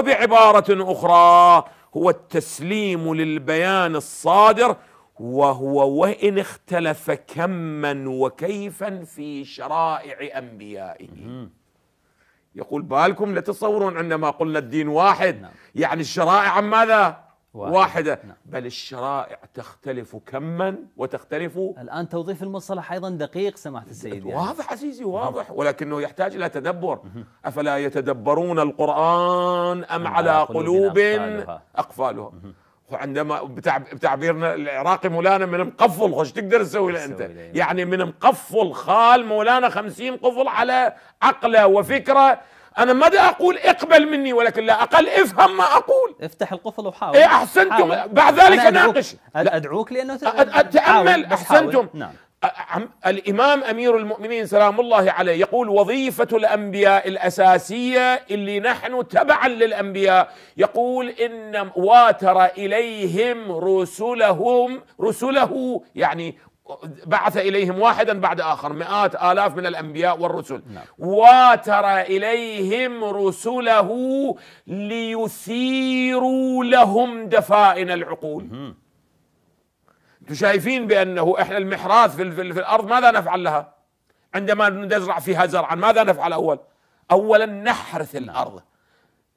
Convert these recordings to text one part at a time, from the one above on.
وبعبارة أخرى هو التسليم للبيان الصادر وهو وإن اختلف كما وكيفا في شرائع أنبيائه يقول بالكم لا تصورون عندما قلنا الدين واحد نعم. يعني الشرائع عن ماذا واحدة, واحدة. نعم. بل الشرائع تختلف كما وتختلف الآن توظيف المصطلح أيضا دقيق سماحة السيد يعني. واضح عزيزي نعم. واضح ولكنه يحتاج إلى تدبر أفلا يتدبرون القرآن أم على قلوب أقفالها, أقفالها. وعندما بتعبيرنا العراقي مولانا من مقفل خش تقدر تسوي له انت يعني. يعني من مقفل خال مولانا خمسين قفل على عقله وفكره انا ماذا اقول اقبل مني ولكن لا اقل افهم ما اقول افتح القفل وحاول ايه احسنتم حاول. بعد ذلك أنا أدعوك. ناقش ادعوك لانه اتامل احسنتم نعم. الامام امير المؤمنين سلام الله عليه يقول وظيفه الانبياء الاساسيه اللي نحن تبعا للانبياء يقول ان واتر اليهم رسلهم رسله يعني بعث إليهم واحدا بعد آخر مئات آلاف من الأنبياء والرسل نعم. واتر إليهم رسله ليثيروا لهم دفائن العقول انتم شايفين بأنه إحنا المحراث في, في, في الأرض ماذا نفعل لها عندما نزرع فيها زرعا ماذا نفعل أول أولا نحرث نعم. الأرض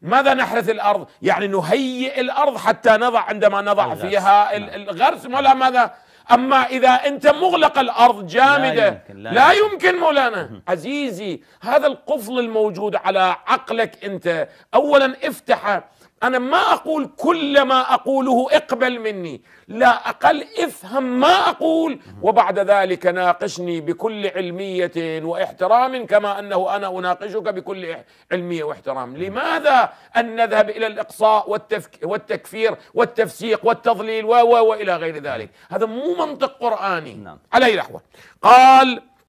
ماذا نحرث الأرض يعني نهيئ الأرض حتى نضع عندما نضع الغرس. فيها نعم. الغرس ولا ماذا أما إذا أنت مغلق الأرض جامدة لا يمكن, لا, لا يمكن مولانا عزيزي هذا القفل الموجود على عقلك أنت أولا افتحه أنا ما أقول كل ما أقوله اقبل مني لا أقل افهم ما أقول وبعد ذلك ناقشني بكل علمية واحترام كما أنه أنا أناقشك بكل علمية واحترام لماذا أن نذهب إلى الإقصاء والتفك والتكفير والتفسيق والتضليل و وإلى غير ذلك هذا مو منطق قرآني على أي لحظة قال